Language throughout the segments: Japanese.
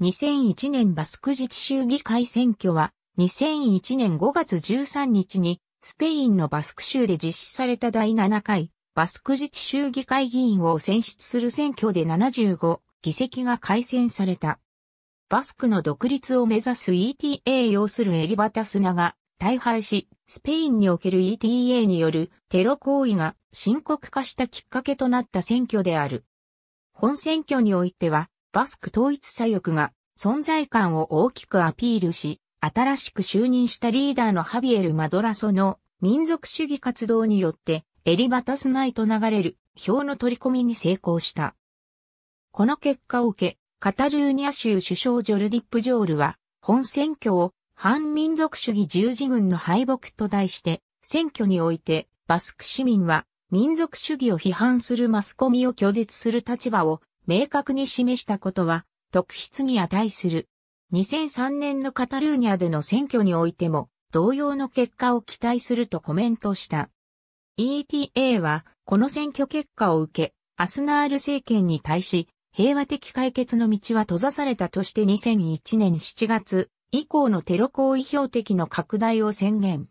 2001年バスク自治州議会選挙は、2001年5月13日に、スペインのバスク州で実施された第7回、バスク自治州議会議員を選出する選挙で75議席が改選された。バスクの独立を目指す ETA 要するエリバタスナが大敗し、スペインにおける ETA によるテロ行為が深刻化したきっかけとなった選挙である。本選挙においては、バスク統一左翼が存在感を大きくアピールし、新しく就任したリーダーのハビエル・マドラソの民族主義活動によってエリバタスナイと流れる票の取り込みに成功した。この結果を受け、カタルーニャ州首相ジョルディップ・ジョールは本選挙を反民族主義十字軍の敗北と題して選挙においてバスク市民は民族主義を批判するマスコミを拒絶する立場を明確に示したことは、特筆に値する。2003年のカタルーニャでの選挙においても、同様の結果を期待するとコメントした。ETA は、この選挙結果を受け、アスナール政権に対し、平和的解決の道は閉ざされたとして2001年7月以降のテロ行為標的の拡大を宣言。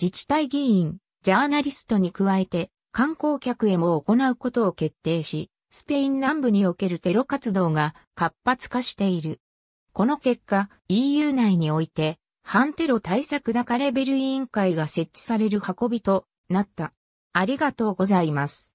自治体議員、ジャーナリストに加えて、観光客へも行うことを決定し、スペイン南部におけるテロ活動が活発化している。この結果、EU 内において、反テロ対策高レベル委員会が設置される運びとなった。ありがとうございます。